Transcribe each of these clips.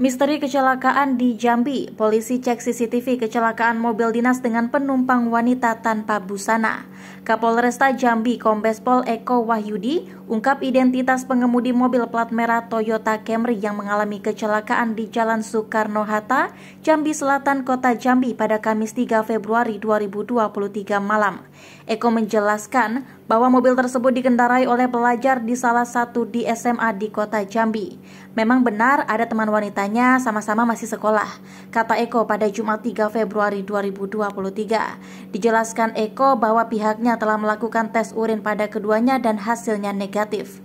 Misteri kecelakaan di Jambi, polisi cek CCTV kecelakaan mobil dinas dengan penumpang wanita tanpa busana. Kapolresta Jambi Kombes Pol Eko Wahyudi ungkap identitas pengemudi mobil plat merah Toyota Camry yang mengalami kecelakaan di Jalan Soekarno-Hatta, Jambi Selatan, Kota Jambi pada Kamis 3 Februari 2023 malam. Eko menjelaskan bahwa mobil tersebut dikendarai oleh pelajar di salah satu di SMA di kota Jambi. Memang benar ada teman wanitanya sama-sama masih sekolah, kata Eko pada Jumat 3 Februari 2023. Dijelaskan Eko bahwa pihaknya telah melakukan tes urin pada keduanya dan hasilnya negatif.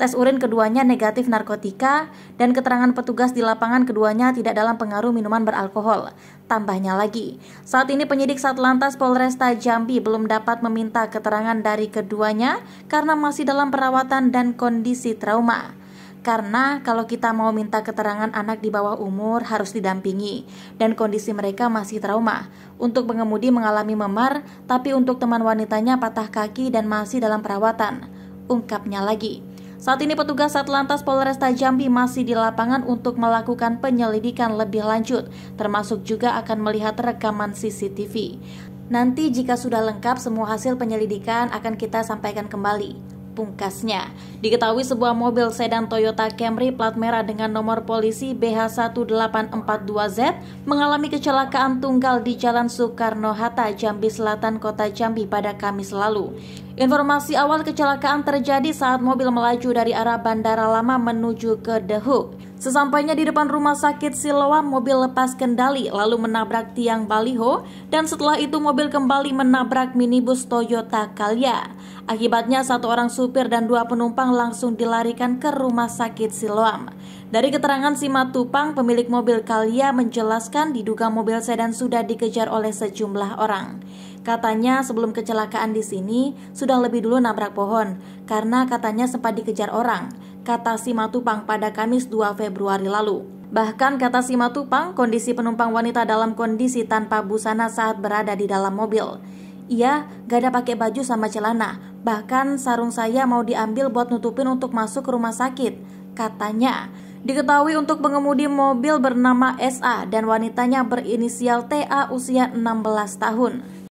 Tes urin keduanya negatif narkotika dan keterangan petugas di lapangan keduanya tidak dalam pengaruh minuman beralkohol. Tambahnya lagi, saat ini penyidik Satlantas Polresta Jambi belum dapat meminta keterangan dari keduanya karena masih dalam perawatan dan kondisi trauma karena kalau kita mau minta keterangan anak di bawah umur harus didampingi dan kondisi mereka masih trauma. Untuk pengemudi mengalami memar, tapi untuk teman wanitanya patah kaki dan masih dalam perawatan. Ungkapnya lagi. Saat ini petugas Satlantas Polresta Jambi masih di lapangan untuk melakukan penyelidikan lebih lanjut, termasuk juga akan melihat rekaman CCTV. Nanti jika sudah lengkap semua hasil penyelidikan akan kita sampaikan kembali pungkasnya. Diketahui sebuah mobil sedan Toyota Camry plat merah dengan nomor polisi BH1842Z mengalami kecelakaan tunggal di Jalan Soekarno-Hatta, Jambi Selatan, Kota Jambi pada Kamis lalu. Informasi awal kecelakaan terjadi saat mobil melaju dari arah Bandara Lama menuju ke Dehuk. Sesampainya di depan rumah sakit Siloam, mobil lepas kendali lalu menabrak tiang baliho dan setelah itu mobil kembali menabrak minibus Toyota Calya. Akibatnya satu orang supir dan dua penumpang langsung dilarikan ke rumah sakit Siloam. Dari keterangan Simatupang, pemilik mobil Calya menjelaskan diduga mobil sedan sudah dikejar oleh sejumlah orang. Katanya sebelum kecelakaan di sini sudah lebih dulu nabrak pohon karena katanya sempat dikejar orang kata Simatupang pada Kamis 2 Februari lalu. Bahkan kata Simatupang, kondisi penumpang wanita dalam kondisi tanpa busana saat berada di dalam mobil. Ia gak ada pakai baju sama celana, bahkan sarung saya mau diambil buat nutupin untuk masuk ke rumah sakit, katanya. Diketahui untuk pengemudi mobil bernama SA dan wanitanya berinisial TA usia 16 tahun.